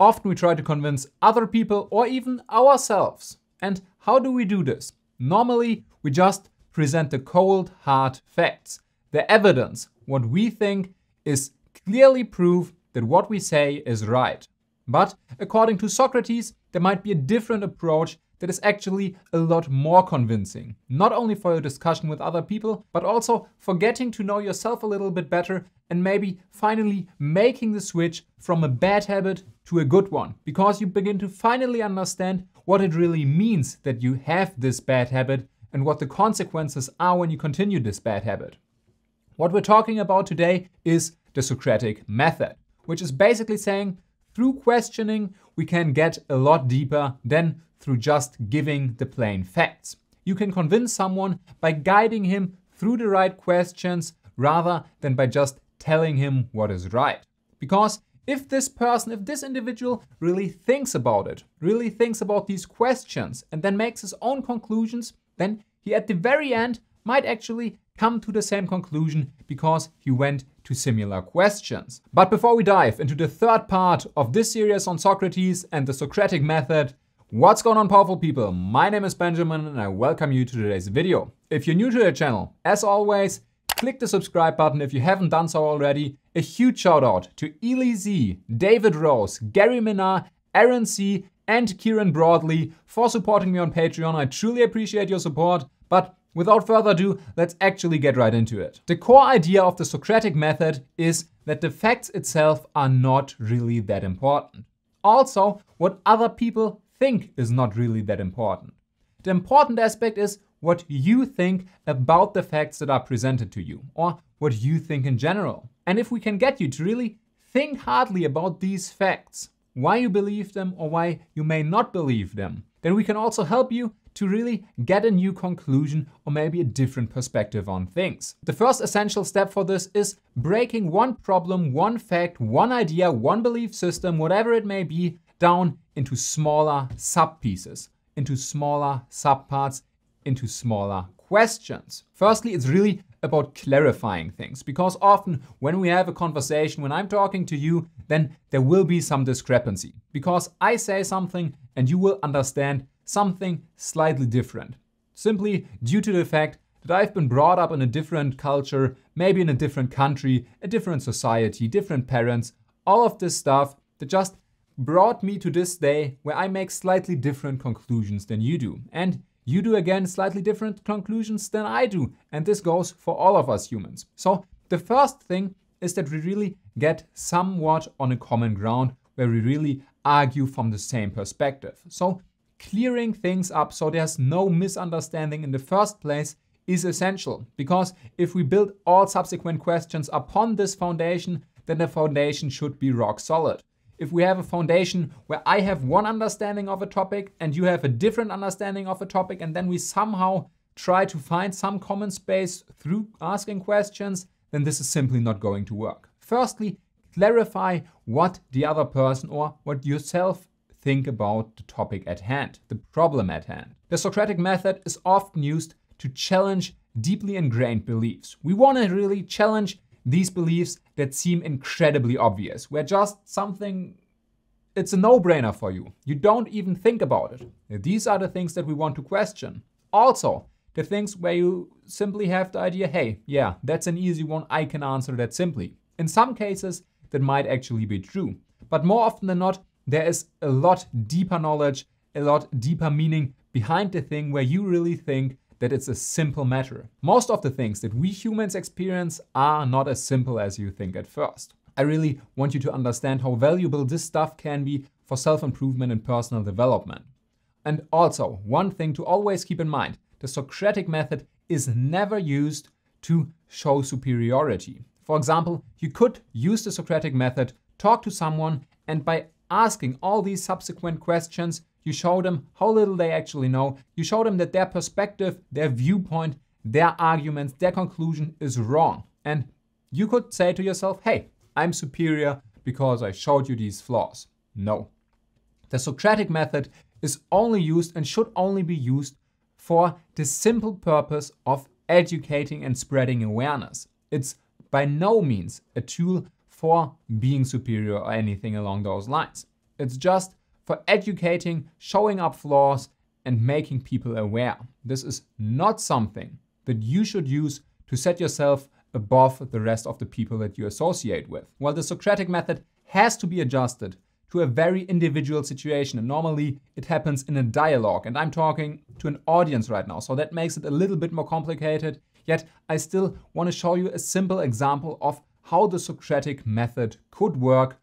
Often we try to convince other people or even ourselves. And how do we do this? Normally, we just present the cold, hard facts, the evidence, what we think is clearly proof that what we say is right. But according to Socrates, there might be a different approach that is actually a lot more convincing. Not only for your discussion with other people, but also for getting to know yourself a little bit better and maybe finally making the switch from a bad habit to a good one. Because you begin to finally understand what it really means that you have this bad habit and what the consequences are when you continue this bad habit. What we're talking about today is the Socratic method, which is basically saying through questioning, we can get a lot deeper than through just giving the plain facts. You can convince someone by guiding him through the right questions rather than by just telling him what is right. Because if this person, if this individual really thinks about it, really thinks about these questions and then makes his own conclusions, then he at the very end might actually come to the same conclusion because he went to similar questions. But before we dive into the third part of this series on Socrates and the Socratic method, What's going on powerful people? My name is Benjamin and I welcome you to today's video. If you're new to the channel, as always, click the subscribe button if you haven't done so already. A huge shout out to Eli Z, David Rose, Gary Minar, Aaron C and Kieran Broadley for supporting me on Patreon. I truly appreciate your support, but Without further ado, let's actually get right into it. The core idea of the Socratic method is that the facts itself are not really that important. Also, what other people think is not really that important. The important aspect is what you think about the facts that are presented to you, or what you think in general. And if we can get you to really think hardly about these facts, why you believe them or why you may not believe them, then we can also help you to really get a new conclusion or maybe a different perspective on things. The first essential step for this is breaking one problem, one fact, one idea, one belief system, whatever it may be, down into smaller subpieces, into smaller subparts, into smaller questions. Firstly, it's really about clarifying things because often when we have a conversation, when I'm talking to you, then there will be some discrepancy because I say something and you will understand something slightly different. Simply due to the fact that I've been brought up in a different culture, maybe in a different country, a different society, different parents, all of this stuff that just brought me to this day where I make slightly different conclusions than you do. And you do again slightly different conclusions than I do. And this goes for all of us humans. So the first thing is that we really get somewhat on a common ground where we really argue from the same perspective. So clearing things up so there's no misunderstanding in the first place is essential because if we build all subsequent questions upon this foundation, then the foundation should be rock solid. If we have a foundation where I have one understanding of a topic and you have a different understanding of a topic, and then we somehow try to find some common space through asking questions, then this is simply not going to work. Firstly, clarify what the other person or what yourself think about the topic at hand, the problem at hand. The Socratic method is often used to challenge deeply ingrained beliefs. We want to really challenge these beliefs that seem incredibly obvious, where just something it's a no-brainer for you. You don't even think about it. These are the things that we want to question. Also, the things where you simply have the idea, hey, yeah, that's an easy one, I can answer that simply. In some cases, that might actually be true. But more often than not, there is a lot deeper knowledge, a lot deeper meaning behind the thing where you really think that it's a simple matter. Most of the things that we humans experience are not as simple as you think at first. I really want you to understand how valuable this stuff can be for self-improvement and personal development. And also, one thing to always keep in mind, the Socratic method is never used to show superiority. For example, you could use the Socratic method, talk to someone, and by asking all these subsequent questions, you show them how little they actually know. You show them that their perspective, their viewpoint, their arguments, their conclusion is wrong. And you could say to yourself, hey, I'm superior because I showed you these flaws. No. The Socratic method is only used and should only be used for the simple purpose of educating and spreading awareness. It's by no means a tool for being superior or anything along those lines. It's just for educating, showing up flaws, and making people aware. This is not something that you should use to set yourself above the rest of the people that you associate with. Well, the Socratic method has to be adjusted to a very individual situation. And normally it happens in a dialogue. And I'm talking to an audience right now. So that makes it a little bit more complicated. Yet I still want to show you a simple example of how the Socratic method could work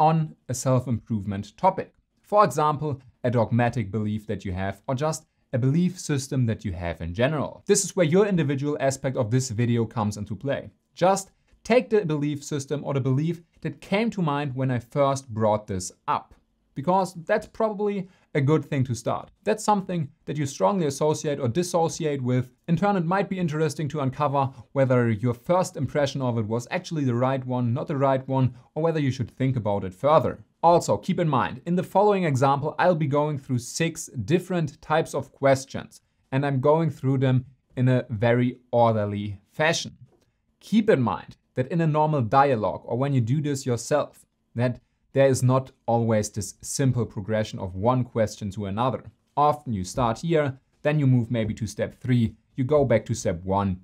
on a self improvement topic. For example, a dogmatic belief that you have or just a belief system that you have in general. This is where your individual aspect of this video comes into play. Just take the belief system or the belief that came to mind when I first brought this up. Because that's probably a good thing to start. That's something that you strongly associate or dissociate with. In turn, it might be interesting to uncover whether your first impression of it was actually the right one, not the right one, or whether you should think about it further. Also, keep in mind, in the following example, I'll be going through six different types of questions, and I'm going through them in a very orderly fashion. Keep in mind that in a normal dialogue, or when you do this yourself, that there is not always this simple progression of one question to another. Often you start here, then you move maybe to step three, you go back to step one.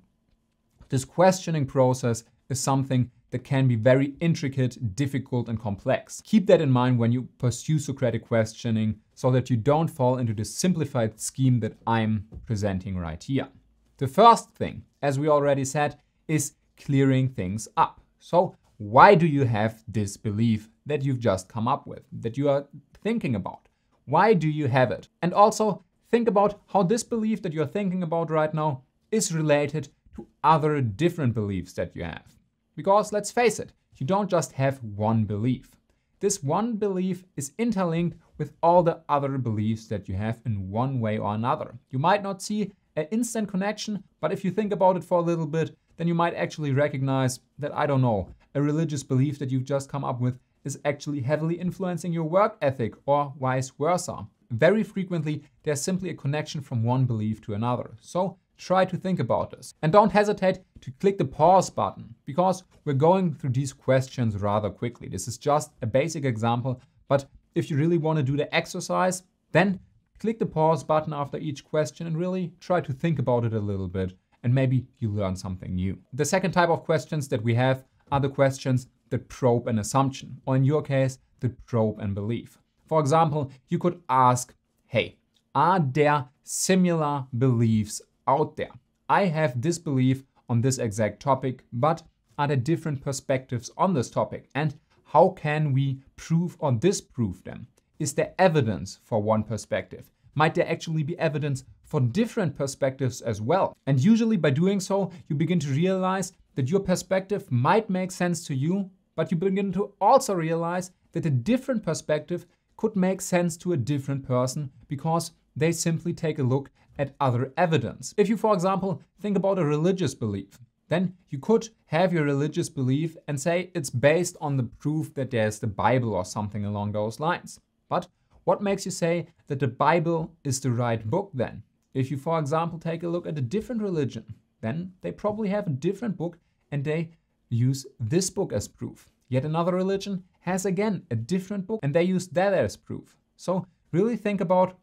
This questioning process is something that can be very intricate, difficult, and complex. Keep that in mind when you pursue Socratic questioning so that you don't fall into the simplified scheme that I'm presenting right here. The first thing, as we already said, is clearing things up. So why do you have this belief that you've just come up with, that you are thinking about? Why do you have it? And also think about how this belief that you're thinking about right now is related to other different beliefs that you have. Because let's face it, you don't just have one belief. This one belief is interlinked with all the other beliefs that you have in one way or another. You might not see an instant connection, but if you think about it for a little bit, then you might actually recognize that, I don't know, a religious belief that you've just come up with is actually heavily influencing your work ethic or vice versa. Very frequently, there's simply a connection from one belief to another. So try to think about this. And don't hesitate to click the pause button because we're going through these questions rather quickly. This is just a basic example, but if you really want to do the exercise, then click the pause button after each question and really try to think about it a little bit and maybe you learn something new. The second type of questions that we have are the questions that probe an assumption, or in your case, that probe and belief. For example, you could ask, hey, are there similar beliefs out there? I have this belief on this exact topic, but are there different perspectives on this topic and how can we prove or disprove them? Is there evidence for one perspective? Might there actually be evidence for different perspectives as well? And usually by doing so, you begin to realize that your perspective might make sense to you, but you begin to also realize that a different perspective could make sense to a different person because they simply take a look at other evidence. If you, for example, think about a religious belief, then you could have your religious belief and say it's based on the proof that there's the Bible or something along those lines. But what makes you say that the Bible is the right book then? If you, for example, take a look at a different religion, then they probably have a different book and they use this book as proof. Yet another religion has again a different book and they use that as proof. So really think about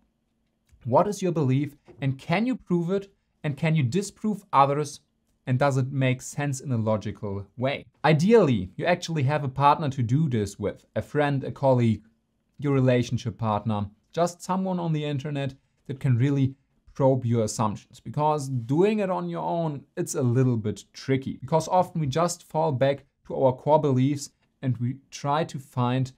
what is your belief and can you prove it and can you disprove others and does it make sense in a logical way? Ideally, you actually have a partner to do this with, a friend, a colleague, your relationship partner, just someone on the internet that can really probe your assumptions because doing it on your own, it's a little bit tricky because often we just fall back to our core beliefs and we try to find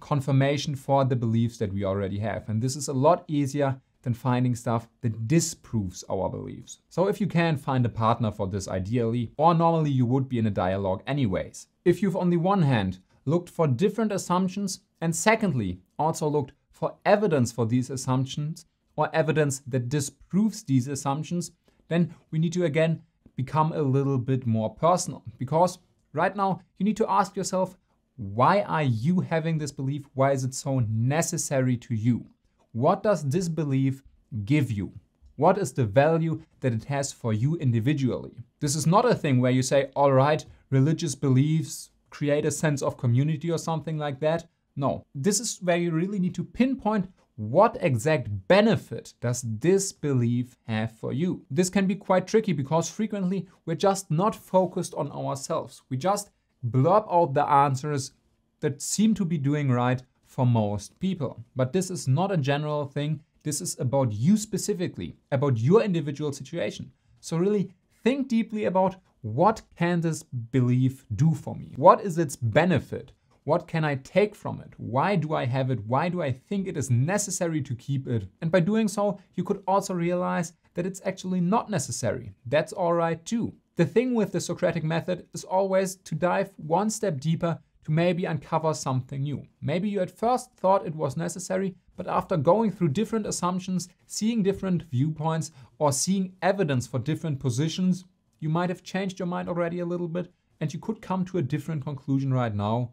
confirmation for the beliefs that we already have. And this is a lot easier than finding stuff that disproves our beliefs. So if you can, find a partner for this ideally, or normally you would be in a dialogue anyways. If you've on the one hand looked for different assumptions and secondly also looked for evidence for these assumptions or evidence that disproves these assumptions, then we need to again become a little bit more personal because right now you need to ask yourself why are you having this belief? Why is it so necessary to you? What does this belief give you? What is the value that it has for you individually? This is not a thing where you say, all right, religious beliefs create a sense of community or something like that. No, this is where you really need to pinpoint what exact benefit does this belief have for you? This can be quite tricky because frequently we're just not focused on ourselves. We just blurb out the answers that seem to be doing right for most people. But this is not a general thing. This is about you specifically, about your individual situation. So really think deeply about what can this belief do for me? What is its benefit? What can I take from it? Why do I have it? Why do I think it is necessary to keep it? And by doing so, you could also realize that it's actually not necessary. That's all right too. The thing with the Socratic method is always to dive one step deeper to maybe uncover something new. Maybe you at first thought it was necessary, but after going through different assumptions, seeing different viewpoints, or seeing evidence for different positions, you might have changed your mind already a little bit and you could come to a different conclusion right now.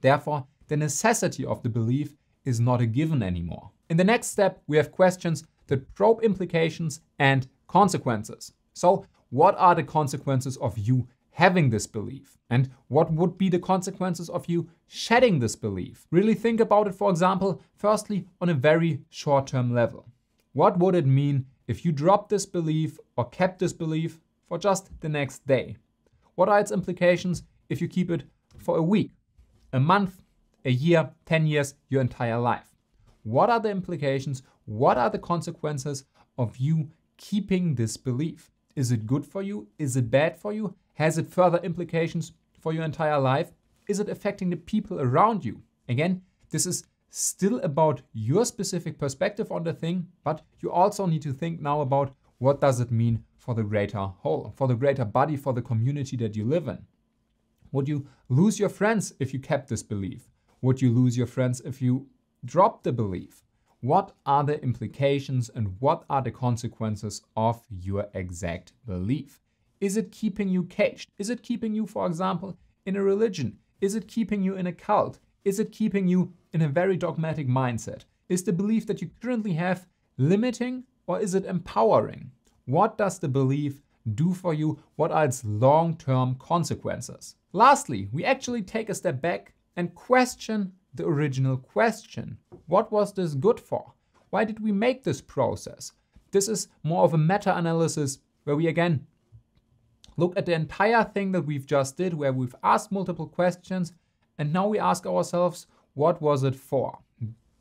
Therefore, the necessity of the belief is not a given anymore. In the next step, we have questions that probe implications and consequences. So, what are the consequences of you having this belief? And what would be the consequences of you shedding this belief? Really think about it, for example, firstly, on a very short term level. What would it mean if you dropped this belief or kept this belief for just the next day? What are its implications if you keep it for a week, a month, a year, 10 years, your entire life? What are the implications? What are the consequences of you keeping this belief? Is it good for you? Is it bad for you? Has it further implications for your entire life? Is it affecting the people around you? Again, this is still about your specific perspective on the thing, but you also need to think now about what does it mean for the greater whole, for the greater body, for the community that you live in. Would you lose your friends if you kept this belief? Would you lose your friends if you dropped the belief? What are the implications and what are the consequences of your exact belief? Is it keeping you caged? Is it keeping you, for example, in a religion? Is it keeping you in a cult? Is it keeping you in a very dogmatic mindset? Is the belief that you currently have limiting or is it empowering? What does the belief do for you? What are its long term consequences? Lastly, we actually take a step back and question the original question What was this good for? Why did we make this process? This is more of a meta analysis where we again Look at the entire thing that we've just did where we've asked multiple questions and now we ask ourselves, what was it for?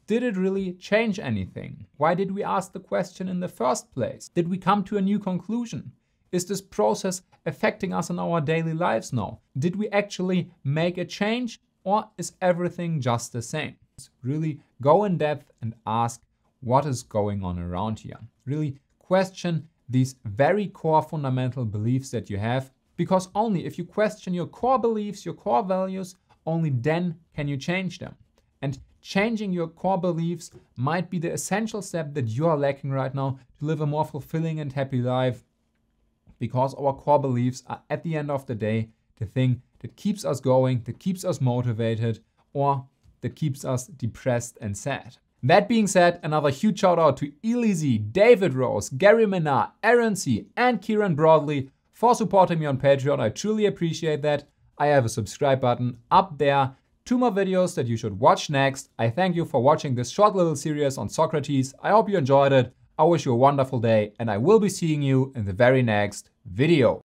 Did it really change anything? Why did we ask the question in the first place? Did we come to a new conclusion? Is this process affecting us in our daily lives now? Did we actually make a change or is everything just the same? So really go in depth and ask what is going on around here. Really question these very core fundamental beliefs that you have. Because only if you question your core beliefs, your core values, only then can you change them. And changing your core beliefs might be the essential step that you are lacking right now to live a more fulfilling and happy life. Because our core beliefs are, at the end of the day, the thing that keeps us going, that keeps us motivated, or that keeps us depressed and sad. That being said, another huge shout out to Elizy, David Rose, Gary Menar, Aaron C, and Kieran Broadley for supporting me on Patreon. I truly appreciate that. I have a subscribe button up there. Two more videos that you should watch next. I thank you for watching this short little series on Socrates. I hope you enjoyed it. I wish you a wonderful day and I will be seeing you in the very next video.